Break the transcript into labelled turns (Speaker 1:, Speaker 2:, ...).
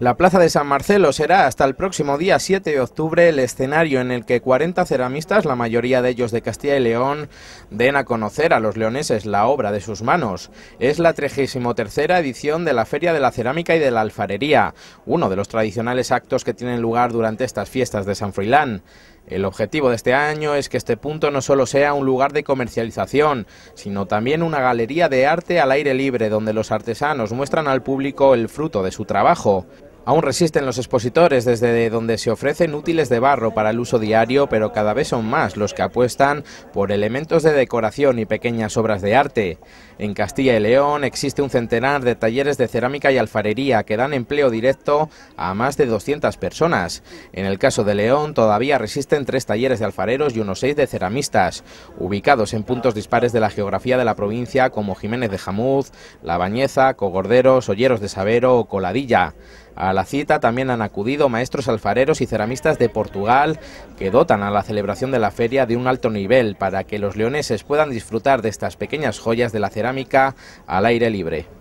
Speaker 1: La Plaza de San Marcelo será hasta el próximo día 7 de octubre el escenario en el que 40 ceramistas, la mayoría de ellos de Castilla y León, den a conocer a los leoneses la obra de sus manos. Es la 33 edición de la Feria de la Cerámica y de la Alfarería, uno de los tradicionales actos que tienen lugar durante estas fiestas de San Froilán. El objetivo de este año es que este punto no solo sea un lugar de comercialización, sino también una galería de arte al aire libre donde los artesanos muestran al público el fruto de su trabajo. Aún resisten los expositores desde donde se ofrecen útiles de barro para el uso diario, pero cada vez son más los que apuestan por elementos de decoración y pequeñas obras de arte. En Castilla y León existe un centenar de talleres de cerámica y alfarería que dan empleo directo a más de 200 personas. En el caso de León todavía resisten tres talleres de alfareros y unos seis de ceramistas, ubicados en puntos dispares de la geografía de la provincia como Jiménez de Jamuz, La Bañeza, Cogorderos, Olleros de Sabero o Coladilla. A la cita también han acudido maestros alfareros y ceramistas de Portugal que dotan a la celebración de la feria de un alto nivel para que los leoneses puedan disfrutar de estas pequeñas joyas de la cerámica al aire libre.